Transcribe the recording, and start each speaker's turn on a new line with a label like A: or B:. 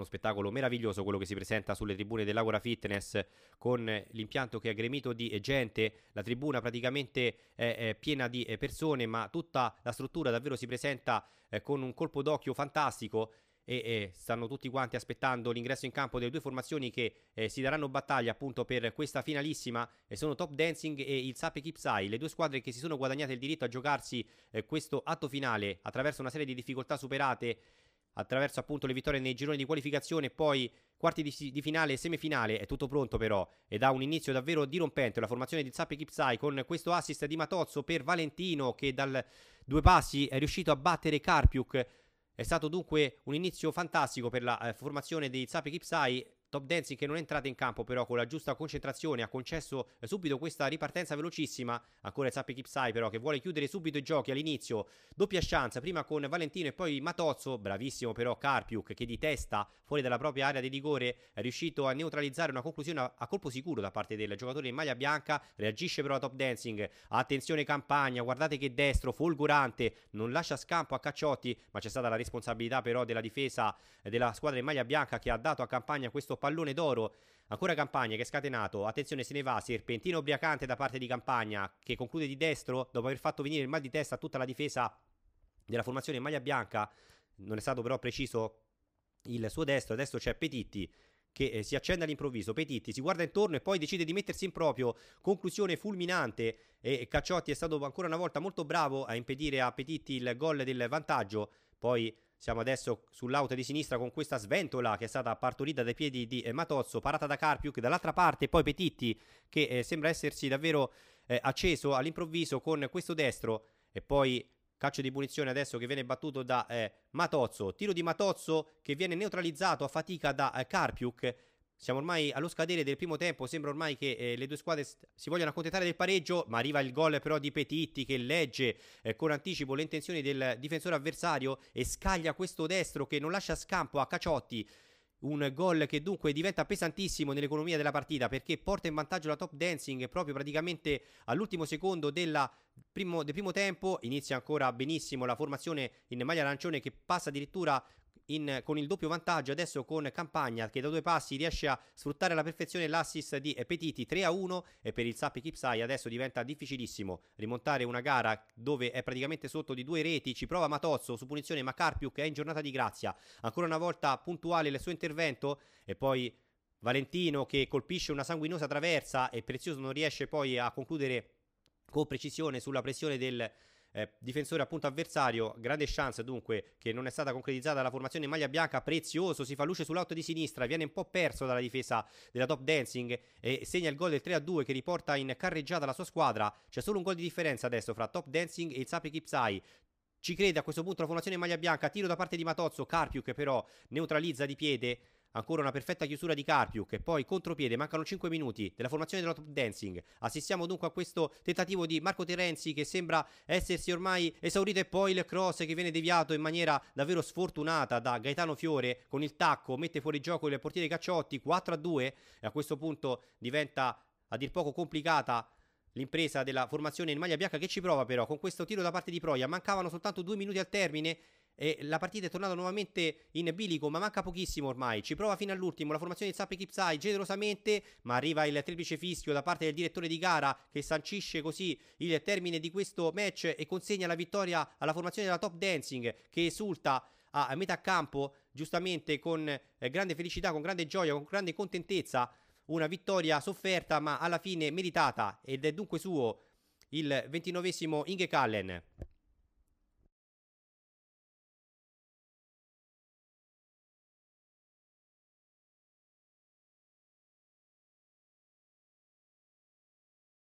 A: uno spettacolo meraviglioso quello che si presenta sulle tribune dell'Agora Fitness con l'impianto che è gremito di gente, la tribuna praticamente è piena di eh, persone, ma tutta la struttura davvero si presenta eh, con un colpo d'occhio fantastico e, stanno tutti quanti aspettando l'ingresso in campo delle due formazioni che eh, si daranno battaglia appunto per questa finalissima e eh, sono Top Dancing e il Sape Kipsai, le due squadre che si sono guadagnate il diritto a giocarsi eh, questo atto finale attraverso una serie di difficoltà superate attraverso appunto le vittorie nei gironi di qualificazione, e poi quarti di, di finale e semifinale, è tutto pronto però ed ha un inizio davvero dirompente la formazione di Zappi Kipsai con questo assist di Matozzo per Valentino che dal due passi è riuscito a battere Karpiuk. È stato dunque un inizio fantastico per la eh, formazione di Zappi Kipsai, Top Dancing che non è entrata in campo però con la giusta concentrazione ha concesso subito questa ripartenza velocissima, ancora il Zappi Kipsai però che vuole chiudere subito i giochi all'inizio, doppia chance prima con Valentino e poi Matozzo, bravissimo però Carpiuk che di testa fuori dalla propria area di rigore è riuscito a neutralizzare una conclusione a colpo sicuro da parte del giocatore in maglia bianca, reagisce però a Top Dancing, attenzione Campagna, guardate che destro, folgorante non lascia scampo a Cacciotti ma c'è stata la responsabilità però della difesa della squadra in maglia bianca che ha dato a Campagna questo pallone d'oro. Ancora Campagna che è scatenato, attenzione se ne va, serpentino ubriacante da parte di Campagna che conclude di destro dopo aver fatto venire il mal di testa a tutta la difesa della formazione in maglia bianca, non è stato però preciso il suo destro, adesso c'è Petitti che eh, si accende all'improvviso, Petitti si guarda intorno e poi decide di mettersi in proprio, conclusione fulminante e Cacciotti è stato ancora una volta molto bravo a impedire a Petitti il gol del vantaggio, poi siamo adesso sull'auto di sinistra con questa sventola che è stata partorita dai piedi di eh, Matozzo, parata da Carpiuk, dall'altra parte poi Petitti che eh, sembra essersi davvero eh, acceso all'improvviso con questo destro e poi calcio di punizione adesso che viene battuto da eh, Matozzo, tiro di Matozzo che viene neutralizzato a fatica da eh, Carpiuk siamo ormai allo scadere del primo tempo, sembra ormai che eh, le due squadre st- si vogliono accontentare del pareggio, ma arriva il gol però di Petitti che legge eh, con anticipo le intenzioni del difensore avversario e scaglia questo destro che non lascia scampo a Caciotti. Un gol che dunque diventa pesantissimo nell'economia della partita perché porta in vantaggio la top dancing proprio praticamente all'ultimo secondo della primo, del primo tempo. Inizia ancora benissimo la formazione in maglia arancione che passa addirittura in, con il doppio vantaggio adesso con Campagna che da due passi riesce a sfruttare alla perfezione l'assist di Petiti 3 a 1 e per il Sappi Kipsai adesso diventa difficilissimo rimontare una gara dove è praticamente sotto di due reti ci prova Matozzo su punizione ma Carpiu è in giornata di grazia ancora una volta puntuale il suo intervento e poi Valentino che colpisce una sanguinosa traversa e Prezioso non riesce poi a concludere con precisione sulla pressione del eh, difensore appunto avversario, grande chance dunque che non è stata concretizzata la formazione in maglia bianca, prezioso, si fa luce sull'auto di sinistra, viene un po' perso dalla difesa della top dancing e segna il gol del 3-2 che riporta in carreggiata la sua squadra, c'è solo un gol di differenza adesso fra top dancing e il Sapri Kipsai, ci crede a questo punto la formazione in maglia bianca, tiro da parte di Matozzo, Carpiuk però neutralizza di piede Ancora una perfetta chiusura di Carpiuk e poi contropiede, mancano 5 minuti della formazione della top dancing. Assistiamo dunque a questo tentativo di Marco Terenzi che sembra essersi ormai esaurito e poi il cross che viene deviato in maniera davvero sfortunata da Gaetano Fiore con il tacco, mette fuori gioco il portiere Cacciotti 4 a 2 e a questo punto diventa a dir poco complicata l'impresa della formazione in maglia bianca che ci prova però con questo tiro da parte di Proia. Mancavano soltanto due minuti al termine e la partita è tornata nuovamente in bilico, ma manca pochissimo ormai. Ci prova fino all'ultimo la formazione di Zappi Kipsai generosamente, ma arriva il triplice fischio da parte del direttore di gara che sancisce così il termine di questo match e consegna la vittoria alla formazione della Top Dancing che esulta a metà campo giustamente con eh, grande felicità, con grande gioia, con grande contentezza. Una vittoria sofferta ma alla fine meritata ed è dunque suo il ventinovesimo Inge Kallen.